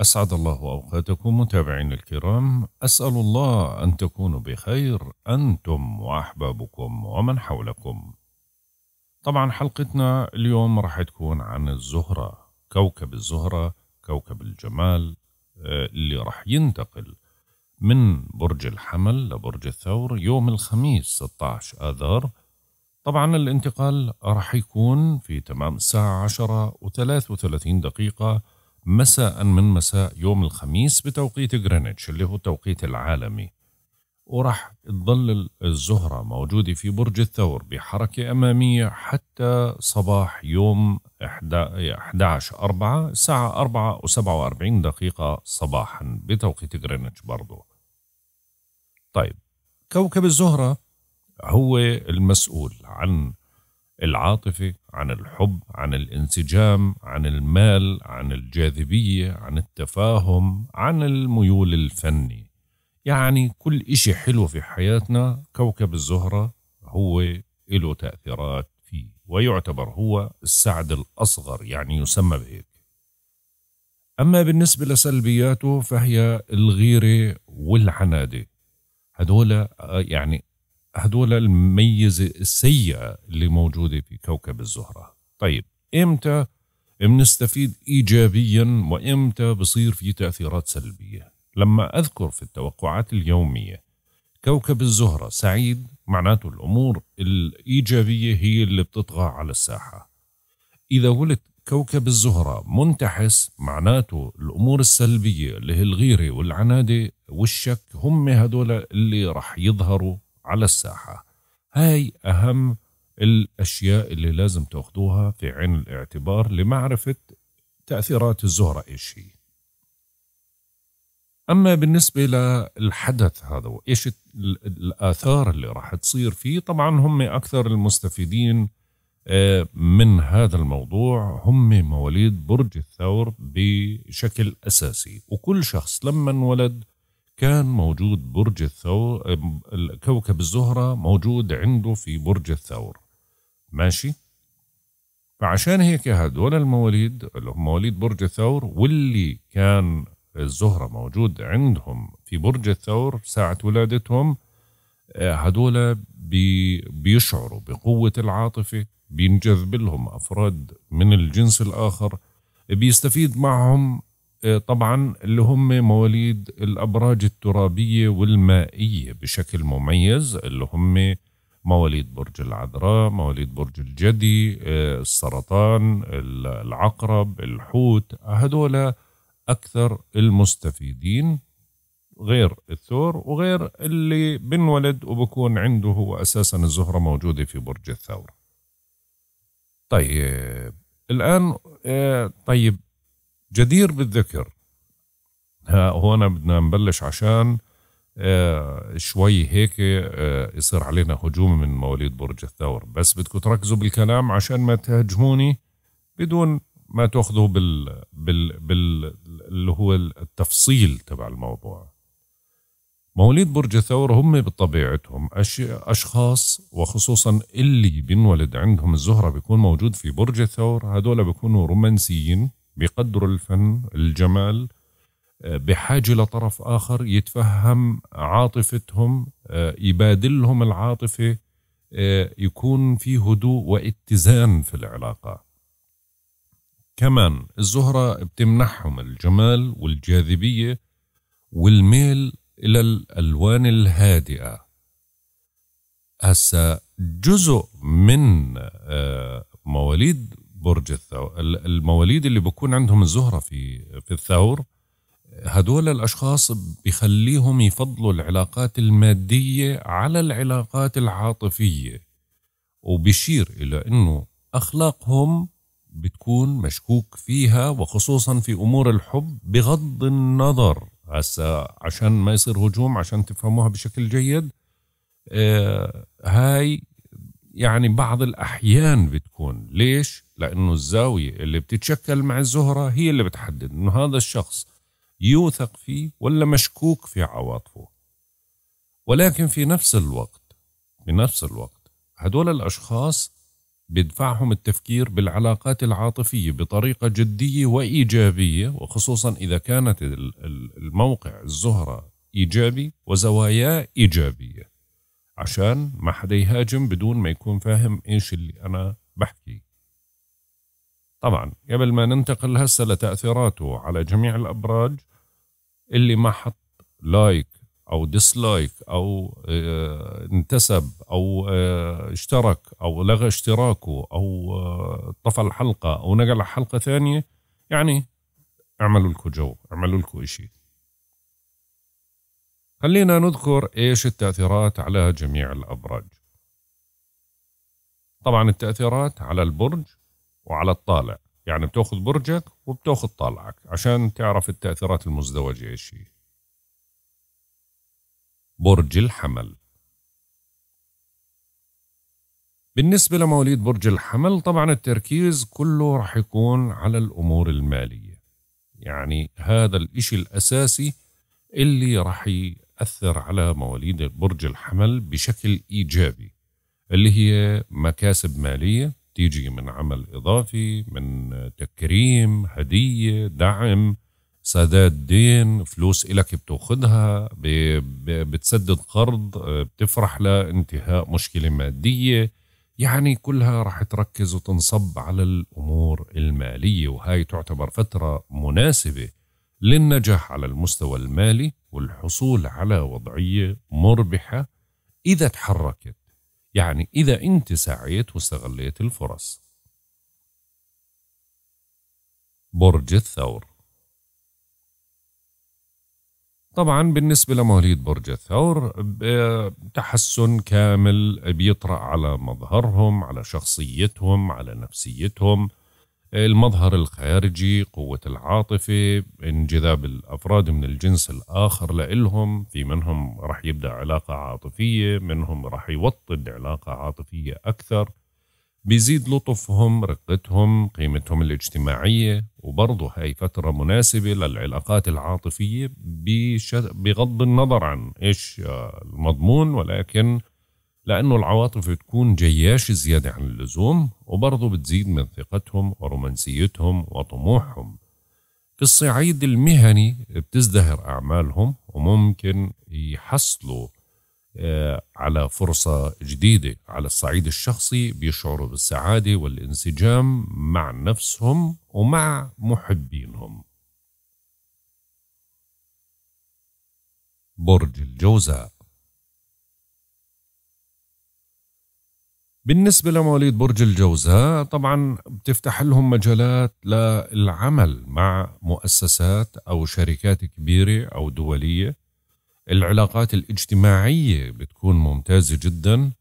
أسعد الله أوقاتكم متابعين الكرام أسأل الله أن تكونوا بخير أنتم وأحبابكم ومن حولكم طبعا حلقتنا اليوم راح تكون عن الزهرة كوكب الزهرة كوكب الجمال آه، اللي راح ينتقل من برج الحمل لبرج الثور يوم الخميس 16 آذار طبعا الانتقال راح يكون في تمام الساعة 10 و33 دقيقة مساء من مساء يوم الخميس بتوقيت غرينتش اللي هو التوقيت العالمي وراح تظل الزهرة موجودة في برج الثور بحركة أمامية حتى صباح يوم 11 4 الساعة أربعة وسبعة وأربعين دقيقة صباحا بتوقيت غرينتش برضو طيب كوكب الزهرة هو المسؤول عن العاطفة عن الحب عن الانسجام عن المال عن الجاذبية عن التفاهم عن الميول الفني يعني كل إشي حلو في حياتنا كوكب الزهرة هو له تأثيرات فيه ويعتبر هو السعد الأصغر يعني يسمى بهيك أما بالنسبة لسلبياته فهي الغيرة والعنادة هدول آه، يعني هدول الميزة السيئة اللي موجودة في كوكب الزهرة طيب إمتى بنستفيد إيجابيا وإمتى بصير في تأثيرات سلبية لما أذكر في التوقعات اليومية كوكب الزهرة سعيد معناته الأمور الإيجابية هي اللي بتطغى على الساحة إذا قلت كوكب الزهرة منتحس معناته الأمور السلبية اللي هي الغيرة والعنادة والشك هم هدول اللي رح يظهروا على الساحة هاي أهم الأشياء اللي لازم تأخذوها في عين الاعتبار لمعرفة تأثيرات الزهرة إيش هي أما بالنسبة للحدث هذا وإيش الآثار اللي راح تصير فيه طبعا هم أكثر المستفيدين آه، من هذا الموضوع هم مواليد برج الثور بشكل أساسي وكل شخص لما انولد كان موجود برج الثور كوكب الزهرة موجود عنده في برج الثور ماشي فعشان هيك هدول المواليد اللي هم مواليد برج الثور واللي كان الزهرة موجود عندهم في برج الثور ساعة ولادتهم هدول آه، بي بيشعروا بقوة العاطفة بينجذب لهم أفراد من الجنس الآخر بيستفيد معهم طبعا اللي هم مواليد الأبراج الترابية والمائية بشكل مميز اللي هم مواليد برج العذراء مواليد برج الجدي آه، السرطان العقرب الحوت هذول أكثر المستفيدين غير الثور وغير اللي بنولد وبكون عنده هو أساسا الزهرة موجودة في برج الثور طيب آه، الآن آه، طيب جدير بالذكر هون بدنا نبلش عشان آه شوي هيك آه يصير علينا هجوم من مواليد برج الثور بس بدكم تركزوا بالكلام عشان ما تهاجموني بدون ما تاخذوا بال بال بال اللي هو التفصيل تبع الموضوع مواليد برج الثور هم بطبيعتهم أش... اشخاص وخصوصا اللي بينولد عندهم الزهره بيكون موجود في برج الثور هذول بيكونوا رومانسيين بقدر الفن الجمال آه، بحاجه لطرف اخر يتفهم عاطفتهم آه، يبادلهم العاطفه آه، يكون في هدوء واتزان في العلاقه كمان الزهره بتمنحهم الجمال والجاذبيه والميل الى الالوان الهادئه هسا جزء من مواليد برج الثور المواليد اللي بكون عندهم الزهرة في في الثور هدول الأشخاص بخليهم يفضلوا العلاقات المادية على العلاقات العاطفية وبشير إلى أنه أخلاقهم بتكون مشكوك فيها وخصوصا في أمور الحب بغض النظر هسا عشان ما يصير هجوم عشان تفهموها بشكل جيد آه هاي يعني بعض الأحيان بتكون ليش؟ لأنه الزاوية اللي بتتشكل مع الزهرة هي اللي بتحدد أنه هذا الشخص يوثق فيه ولا مشكوك في عواطفه ولكن في نفس الوقت بنفس الوقت هدول الأشخاص بيدفعهم التفكير بالعلاقات العاطفية بطريقة جدية وإيجابية وخصوصا إذا كانت الموقع الزهرة إيجابي وزواياه إيجابية عشان ما حدا يهاجم بدون ما يكون فاهم ايش اللي انا بحكي طبعا قبل ما ننتقل هسه لتأثيراته على جميع الأبراج اللي ما حط لايك أو ديسلايك أو آه، انتسب أو آه، اشترك أو لغى اشتراكه أو آه، طفى الحلقة أو نقل حلقة ثانية يعني اعملوا لكم جو اعملوا لكم إشي خلينا نذكر ايش التأثيرات على جميع الأبراج. طبعا التأثيرات على البرج وعلى الطالع، يعني بتاخذ برجك وبتاخذ طالعك عشان تعرف التأثيرات المزدوجة ايش هي. برج الحمل بالنسبة لمواليد برج الحمل طبعا التركيز كله راح يكون على الأمور المالية يعني هذا الإشي الأساسي اللي راح أثر على مواليد برج الحمل بشكل إيجابي اللي هي مكاسب مالية تيجي من عمل إضافي من تكريم هدية دعم سداد دين فلوس إلك بتأخذها بتسدد قرض بتفرح لانتهاء مشكلة مادية يعني كلها رح تركز وتنصب على الأمور المالية وهاي تعتبر فترة مناسبة للنجاح على المستوى المالي والحصول على وضعية مربحة إذا تحركت يعني إذا أنت سعيت واستغليت الفرص برج الثور طبعا بالنسبة لمواليد برج الثور تحسن كامل بيطرأ على مظهرهم على شخصيتهم على نفسيتهم المظهر الخارجي قوة العاطفة انجذاب الأفراد من الجنس الآخر لإلهم في منهم رح يبدأ علاقة عاطفية منهم رح يوطد علاقة عاطفية أكثر بيزيد لطفهم رقتهم قيمتهم الاجتماعية وبرضه هاي فترة مناسبة للعلاقات العاطفية بغض النظر عن إيش آه، المضمون ولكن لأنه العواطف بتكون جياشة زيادة عن اللزوم وبرضه بتزيد من ثقتهم ورومانسيتهم وطموحهم في الصعيد المهني بتزدهر أعمالهم وممكن يحصلوا آه، على فرصة جديدة على الصعيد الشخصي بيشعروا بالسعادة والانسجام مع نفسهم ومع محبينهم برج الجوزاء بالنسبة لمواليد برج الجوزاء طبعا بتفتح لهم مجالات للعمل مع مؤسسات أو شركات كبيرة أو دولية العلاقات الاجتماعية بتكون ممتازة جدا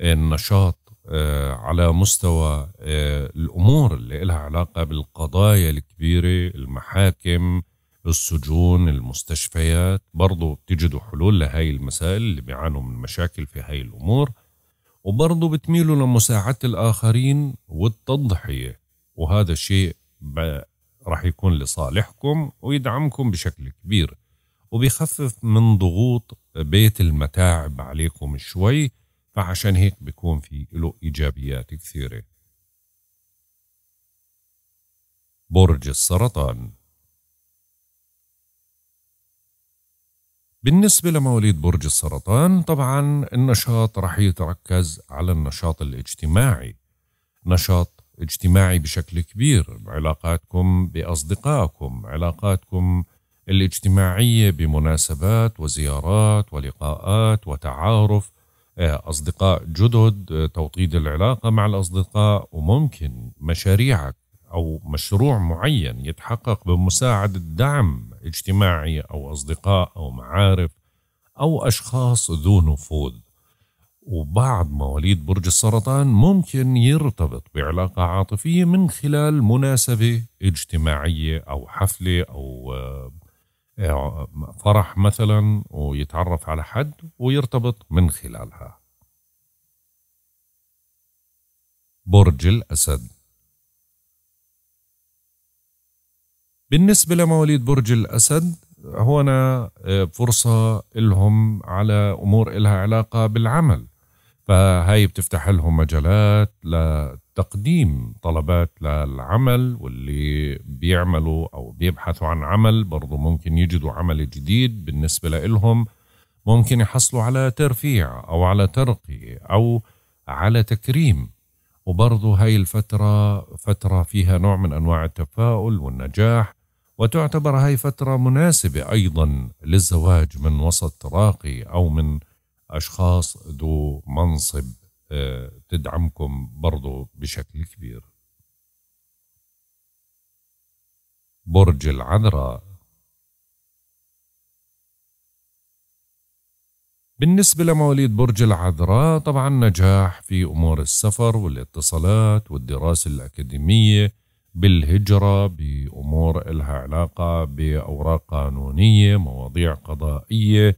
النشاط آه، على مستوى آه، الأمور اللي لها علاقة بالقضايا الكبيرة المحاكم السجون المستشفيات برضو بتجدوا حلول لهاي المسائل اللي بيعانوا من مشاكل في هاي الأمور وبرضه بتميلوا لمساعدة الآخرين والتضحية وهذا الشيء راح يكون لصالحكم ويدعمكم بشكل كبير وبيخفف من ضغوط بيت المتاعب عليكم شوي فعشان هيك بيكون في له إيجابيات كثيرة برج السرطان بالنسبة لمواليد برج السرطان طبعا النشاط رح يتركز على النشاط الاجتماعي نشاط اجتماعي بشكل كبير علاقاتكم بأصدقائكم علاقاتكم الاجتماعية بمناسبات وزيارات ولقاءات وتعارف آه، أصدقاء جدد آه، توطيد العلاقة مع الأصدقاء وممكن مشاريعك أو مشروع معين يتحقق بمساعدة دعم اجتماعي أو أصدقاء أو معارف أو أشخاص ذو نفوذ وبعض مواليد برج السرطان ممكن يرتبط بعلاقة عاطفية من خلال مناسبة اجتماعية أو حفلة أو آه، آه، فرح مثلا ويتعرف على حد ويرتبط من خلالها برج الأسد بالنسبة لمواليد برج الأسد هنا آه، فرصة إلهم على أمور إلها علاقة بالعمل فهي بتفتح لهم مجالات لتقديم طلبات للعمل واللي بيعملوا أو بيبحثوا عن عمل برضو ممكن يجدوا عمل جديد بالنسبة لإلهم ممكن يحصلوا على ترفيع أو على ترقية أو على تكريم وبرضو هاي الفترة فترة فيها نوع من أنواع التفاؤل والنجاح وتعتبر هاي فترة مناسبة أيضا للزواج من وسط راقي أو من أشخاص ذو منصب آه، تدعمكم برضو بشكل كبير برج العذراء بالنسبة لمواليد برج العذراء طبعا نجاح في أمور السفر والاتصالات والدراسة الأكاديمية بالهجرة بأمور إلها علاقة بأوراق قانونية مواضيع قضائية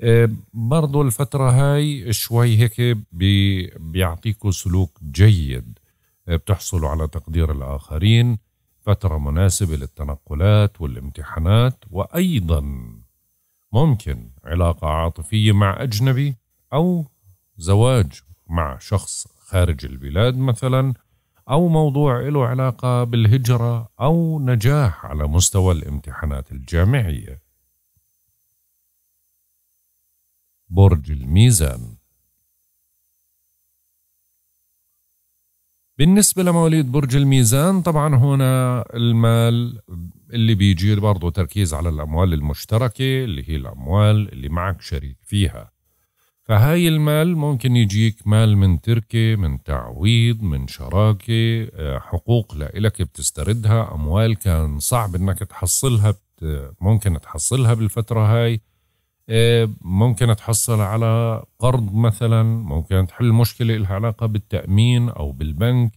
آه، برضو الفترة هاي شوي هيك بي بيعطيكوا سلوك جيد آه، بتحصلوا على تقدير الآخرين فترة مناسبة للتنقلات والامتحانات وأيضا ممكن علاقة عاطفية مع أجنبي أو زواج مع شخص خارج البلاد مثلا أو موضوع له علاقة بالهجرة أو نجاح على مستوى الامتحانات الجامعية برج الميزان بالنسبة لمواليد برج الميزان طبعا هنا المال اللي بيجي برضه تركيز على الأموال المشتركة اللي هي الأموال اللي معك شريك فيها فهاي المال ممكن يجيك مال من تركة من تعويض من شراكة آه، حقوق لإلك بتستردها أموال كان صعب إنك تحصلها ممكن تحصلها بالفترة هاي آه، ممكن تحصل على قرض مثلا ممكن تحل مشكلة لها علاقة بالتأمين أو بالبنك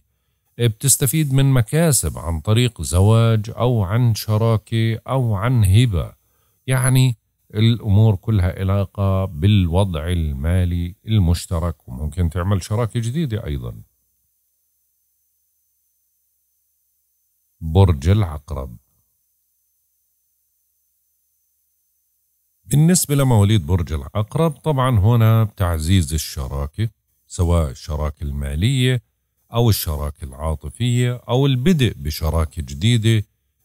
آه، بتستفيد من مكاسب عن طريق زواج أو عن شراكة أو عن هبة يعني الأمور كلها علاقة بالوضع المالي المشترك وممكن تعمل شراكة جديدة أيضا برج العقرب بالنسبة لمواليد برج العقرب طبعا هنا تعزيز الشراكة سواء الشراكة المالية أو الشراكة العاطفية أو البدء بشراكة جديدة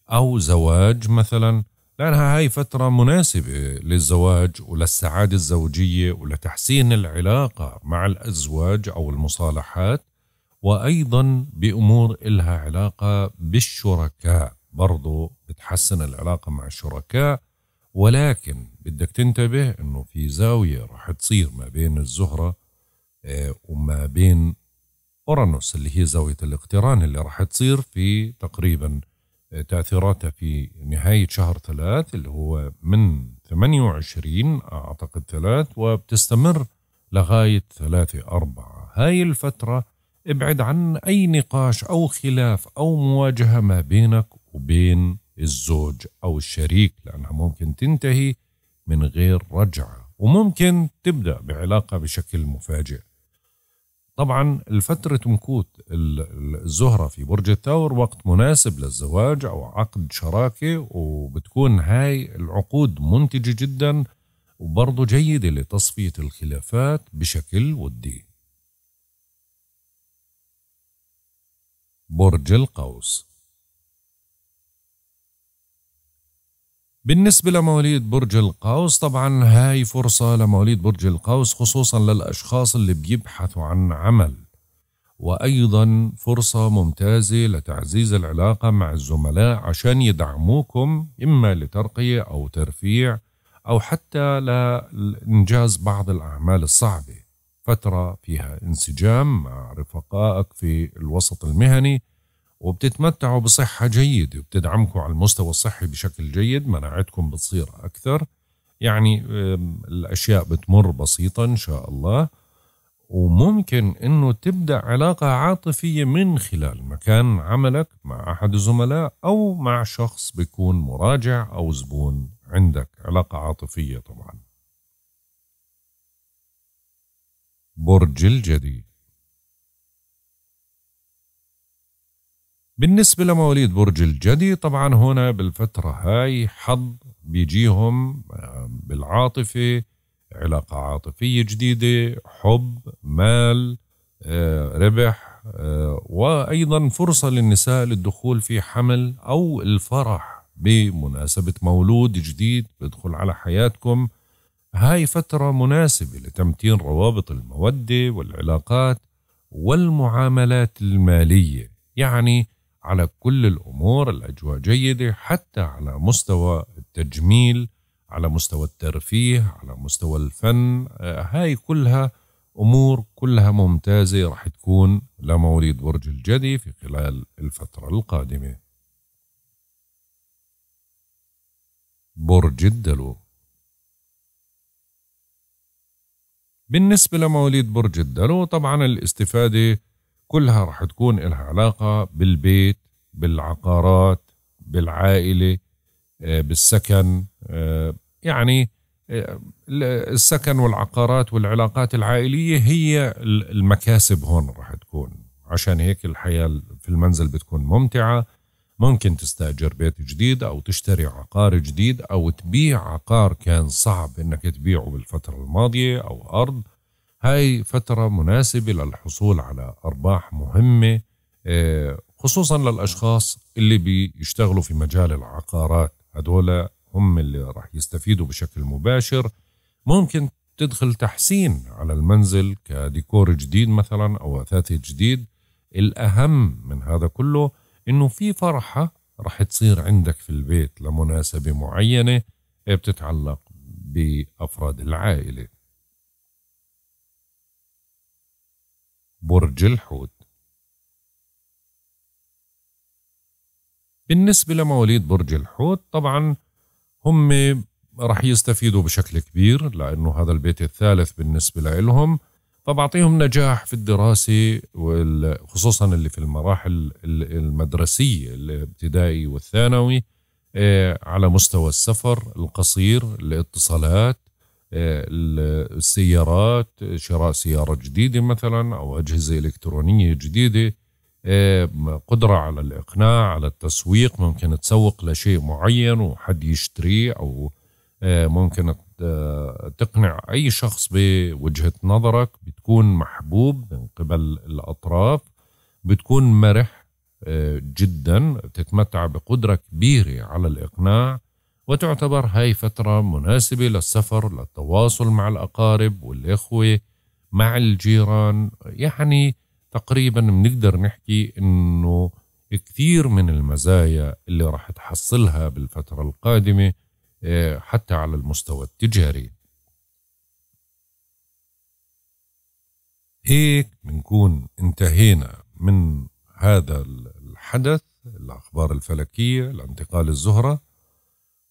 أو زواج مثلا لأنها هاي فترة مناسبة للزواج وللسعادة الزوجية ولتحسين العلاقة مع الأزواج أو المصالحات وأيضا بأمور إلها علاقة بالشركاء برضو بتحسن العلاقة مع الشركاء ولكن بدك تنتبه أنه في زاوية رح تصير ما بين الزهرة آه، وما بين أورانوس اللي هي زاوية الاقتران اللي رح تصير في تقريباً تأثيراته في نهاية شهر ثلاث اللي هو من 28 أعتقد ثلاث وبتستمر لغاية ثلاثة أربعة هاي الفترة ابعد عن أي نقاش أو خلاف أو مواجهة ما بينك وبين الزوج أو الشريك لأنها ممكن تنتهي من غير رجعة وممكن تبدأ بعلاقة بشكل مفاجئ طبعا الفترة مكوت الزهرة في برج الثور وقت مناسب للزواج أو عقد شراكة وبتكون هاي العقود منتجة جدا وبرضه جيدة لتصفية الخلافات بشكل ودي برج القوس بالنسبة لمواليد برج القوس طبعا هاي فرصة لمواليد برج القوس خصوصا للأشخاص اللي بيبحثوا عن عمل وأيضا فرصة ممتازة لتعزيز العلاقة مع الزملاء عشان يدعموكم إما لترقية أو ترفيع أو حتى لإنجاز بعض الأعمال الصعبة فترة فيها انسجام مع رفقائك في الوسط المهني وبتتمتعوا بصحة جيدة وبتدعمكم على المستوى الصحي بشكل جيد مناعتكم بتصير أكثر يعني الأشياء بتمر بسيطة إن شاء الله وممكن أنه تبدأ علاقة عاطفية من خلال مكان عملك مع أحد الزملاء أو مع شخص بيكون مراجع أو زبون عندك علاقة عاطفية طبعا برج الجدي بالنسبة لمواليد برج الجدي طبعا هنا بالفترة هاي حظ بيجيهم بالعاطفة علاقة عاطفية جديدة حب مال آه، ربح آه، وأيضا فرصة للنساء للدخول في حمل أو الفرح بمناسبة مولود جديد بدخل على حياتكم هاي فترة مناسبة لتمتين روابط المودة والعلاقات والمعاملات المالية يعني على كل الامور الاجواء جيده حتى على مستوى التجميل على مستوى الترفيه على مستوى الفن آه، هاي كلها امور كلها ممتازه راح تكون لمواليد برج الجدي في خلال الفتره القادمه برج الدلو بالنسبة لمواليد برج الدلو طبعا الاستفادة كلها رح تكون لها علاقة بالبيت بالعقارات بالعائلة آه، بالسكن آه، يعني آه، السكن والعقارات والعلاقات العائلية هي المكاسب هون رح تكون عشان هيك الحياة في المنزل بتكون ممتعة ممكن تستأجر بيت جديد أو تشتري عقار جديد أو تبيع عقار كان صعب إنك تبيعه بالفترة الماضية أو أرض هاي فترة مناسبة للحصول على أرباح مهمة آه، خصوصا للأشخاص اللي بيشتغلوا في مجال العقارات هدول هم اللي راح يستفيدوا بشكل مباشر ممكن تدخل تحسين على المنزل كديكور جديد مثلا أو أثاث جديد الأهم من هذا كله إنه في فرحة راح تصير عندك في البيت لمناسبة معينة آه، بتتعلق بأفراد العائلة برج الحوت بالنسبة لمواليد برج الحوت طبعا هم رح يستفيدوا بشكل كبير لأنه هذا البيت الثالث بالنسبة لهم فبعطيهم نجاح في الدراسة خصوصا اللي في المراحل المدرسية الابتدائي والثانوي إيه، على مستوى السفر القصير الاتصالات السيارات شراء سيارة جديدة مثلا أو أجهزة إلكترونية جديدة آه، قدرة على الإقناع على التسويق ممكن تسوق لشيء معين وحد يشتريه أو آه، ممكن آه، تقنع أي شخص بوجهة نظرك بتكون محبوب من قبل الأطراف بتكون مرح جدا تتمتع بقدرة كبيرة على الإقناع وتعتبر هاي فترة مناسبة للسفر للتواصل مع الأقارب والإخوة مع الجيران يعني تقريبا بنقدر نحكي إنه كثير من المزايا اللي راح تحصلها بالفترة القادمة آه، حتى على المستوى التجاري هيك بنكون انتهينا من هذا الحدث الأخبار الفلكية لانتقال الزهرة